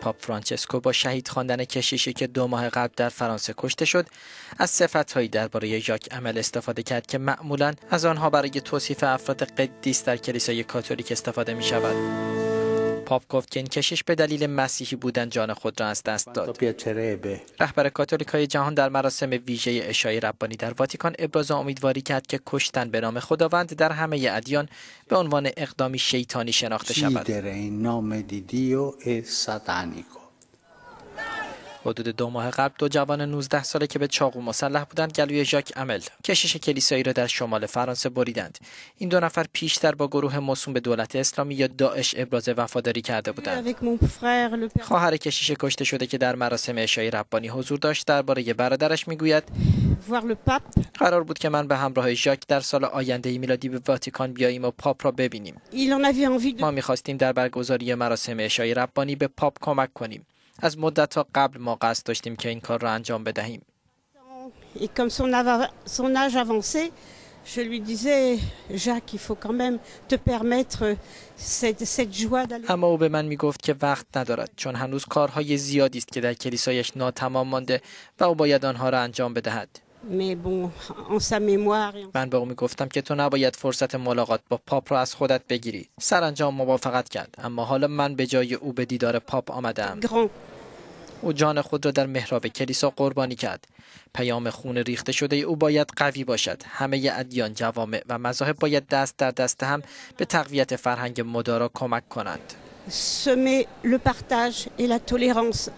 پاپ فرانچسکو با شهید خواندن کشیشی که دو ماه قبل در فرانسه کشته شد از صفتهایی درباره ژاک عمل استفاده کرد که معمولا از آنها برای توصیف افراد قدیس در کلیسای کاتولیک استفاده می شود. پاپ گفت که این کشش به دلیل مسیحی بودن جان خود را از دست داد رهبر کاتولیک های جهان در مراسم ویژه اشای ربانی در واتیکان ابراز امیدواری کرد که کشتن به نام خداوند در همه ادیان به عنوان اقدامی شیطانی شناخته شود حدود دو ماه قبل دو جوان 19 ساله که به چاقو مسلح بودند گلوی ژاک امل کشش کلیسایی را در شمال فرانسه بریدند این دو نفر پیشتر با گروه مصوم به دولت اسلامی یا داعش ابراز وفاداری کرده بودند خواهر کشیش کشته شده که در مراسم اشای ربانی حضور داشت درباره برادرش میگوید قرار بود که من به همراه ژاک در سال آینده میلادی به واتیکان بیاییم و پاپ را ببینیم ما میخواستیم در برگزاری مراسم عشای ربانی به پاپ کمک کنیم از مدت ها قبل ما قصد داشتیم که این کار را انجام بدهیم اما او به من گفت که وقت ندارد چون هنوز کارهای زیادی است که در کلیسایش ناتمام مانده و او باید آنها را انجام بدهد. من به او میگفتم که تو نباید فرصت ملاقات با پاپ را از خودت بگیری سرانجام موافقت کرد اما حالا من به جای او به دیدار پاپ آمدم او جان خود را در محراب کلیسا قربانی کرد پیام خون ریخته شده او باید قوی باشد همه ادیان جوامع و مذاهب باید دست در دست هم به تقویت فرهنگ مدارا کمک کنند le و la tolérance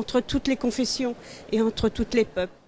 entre toutes les confessions et entre toutes